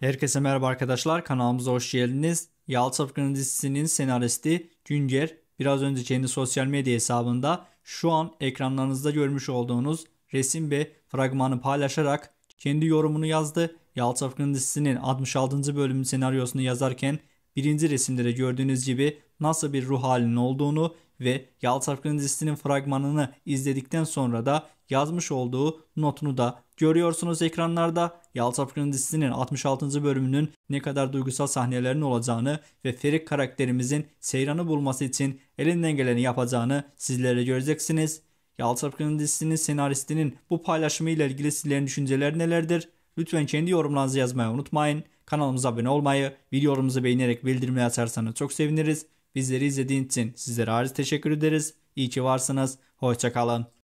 Herkese merhaba arkadaşlar kanalımıza hoş geldiniz. Yal Çapkını dizisinin senaristi Günger biraz önce kendi sosyal medya hesabında şu an ekranlarınızda görmüş olduğunuz resim ve fragmanı paylaşarak kendi yorumunu yazdı. Yal Çapkını dizisinin 66. bölümün senaryosunu yazarken birinci resimde de gördüğünüz gibi nasıl bir ruh halinin olduğunu ve Yalçar dizisinin fragmanını izledikten sonra da yazmış olduğu notunu da görüyorsunuz ekranlarda. Yalçar dizisinin 66. bölümünün ne kadar duygusal sahnelerin olacağını ve Ferik karakterimizin Seyran'ı bulması için elinden geleni yapacağını sizlere göreceksiniz. Yalçar dizisinin senaristinin bu paylaşımıyla ilgili sizlerin düşünceler nelerdir? Lütfen kendi yorumlarınızı yazmayı unutmayın. Kanalımıza abone olmayı, videolarımızı beğenerek bildirimleri açarsanız çok seviniriz. Bizleri izlediğiniz için sizlere ayrıca teşekkür ederiz. İyi ki varsınız. Hoşçakalın.